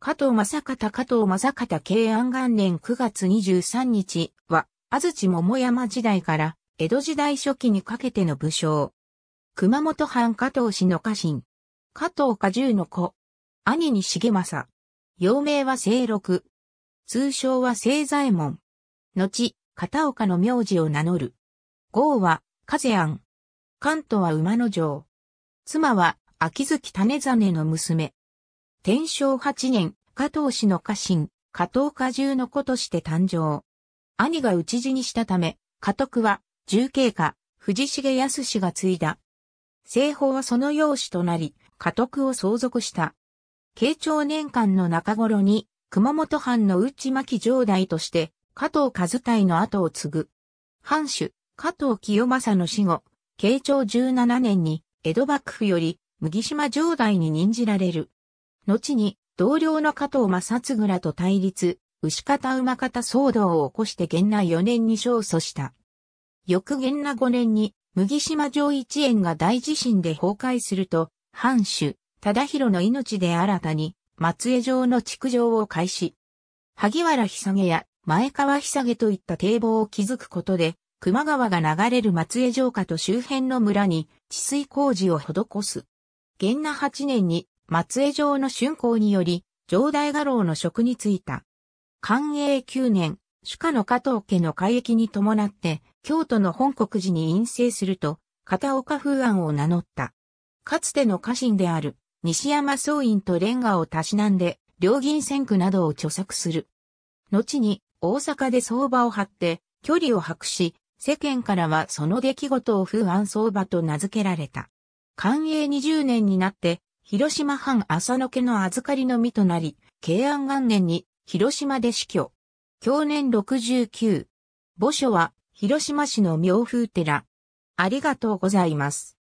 加藤正方加藤正方慶安元年9月23日は、安土桃山時代から江戸時代初期にかけての武将。熊本藩加藤氏の家臣。加藤家重の子。兄に重政。幼名は清六。通称は清左衛門。後、片岡の名字を名乗る。号は、風安。関東は馬の城。妻は、秋月種種の娘。天正八年、加藤氏の家臣、加藤家重の子として誕生。兄が討ち死にしたため、家督は、重慶家、藤重康氏が継いだ。西方はその養子となり、家督を相続した。慶長年間の中頃に、熊本藩の内巻城代として、加藤和隊の後を継ぐ。藩主、加藤清正の死後、慶長十七年に、江戸幕府より、麦島城代に任じられる。後に同僚の加藤正嗣と対立、牛方馬方騒動を起こして源那4年に勝訴した。翌源那5年に麦島城一円が大地震で崩壊すると、藩主、忠広の命で新たに松江城の築城を開始。萩原久下や前川久下といった堤防を築くことで、熊川が流れる松江城下と周辺の村に治水工事を施す。元那8年に松江城の竣工により、城代画廊の職に就いた。寛永9年、主家の加藤家の改易に伴って、京都の本国寺に陰性すると、片岡風庵を名乗った。かつての家臣である、西山総院とレンガをたしなんで、両銀線区などを著作する。後に、大阪で相場を張って、距離を博し、世間からはその出来事を風安相場と名付けられた。寛永20年になって、広島藩浅野家の預かりの身となり、慶安元年に広島で死去。去年69。墓所は広島市の妙風寺。ありがとうございます。